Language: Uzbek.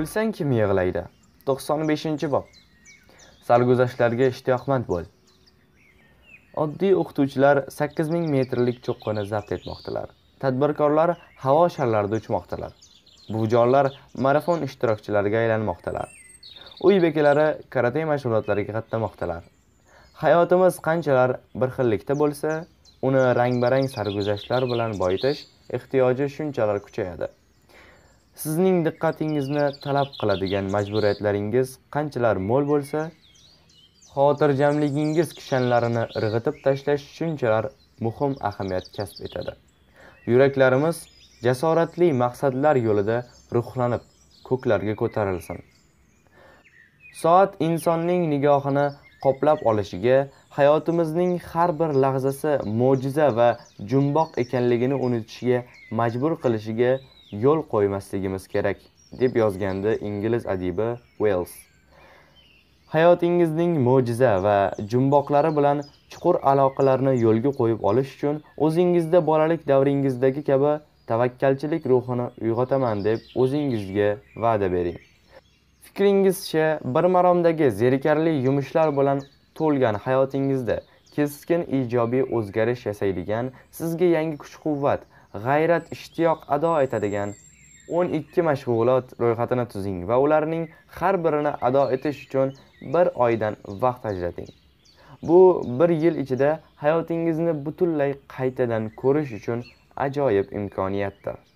o'lsang kim yig'laydi to'qson beshinchi bob sarguzashtlarga ishtiyoqmand bo'l oddiy o'qituvchilar sakkiz ming metrlik cho'qqini zabt etmoqdalar tadbirkorlar havo sharlarida uchmoqdalar buvijonlar marafon ishtirokchilariga aylanmoqdalar uy bekalari karate mashg'ulotlariga qatnamoqdalar hayotimiz qanchalar bir xillikda bo'lsa uni rang barang sarguzashtlar bilan boyitish ehtiyoji shunchalar kuchayadi sizning diqqatingizni talab qiladigan majburiyatlaringiz qanchalar mo'l bo'lsa xotirjamligingiz kishanlarini irg'itib tashlash shunchalar muhim ahamiyat kasb etadi yuraklarimiz jasoratli maqsadlar yo'lida ruhlanib ko'klarga ko'tarilsin soat insonning nigohini qoplab olishiga hayotimizning har bir lahzasi mo'jiza va jumboq ekanligini unutishga majbur qilishiga yo'l qo'ymasligimiz kerak deb yozgandi ingliz adibi Wells. Hayotingizning mo'jiza va jumboqlari bilan chuqur aloqalarni yo'lga qo'yib olish uchun o'zingizda bolalik davringizdagi kabi tavakkalchilik ruhini uyg'otaman deb o'zingizga va'da bering. Fikringizcha, bir maromdagi zerikarli yumushlar bilan to'lgan hayotingizda keskin ijobiy o'zgarish yasaydigan, sizga yangi kuch-quvvat g'ayrat ishtiyoq ado etadigan o'n ikki mashg'ulot ro'yxatini tuzing va ularning har birini ado etish uchun bir oydan vaqt ajrating bu bir yil ichida hayotingizni butunlay qaytadan ko'rish uchun ajoyib imkoniyatdir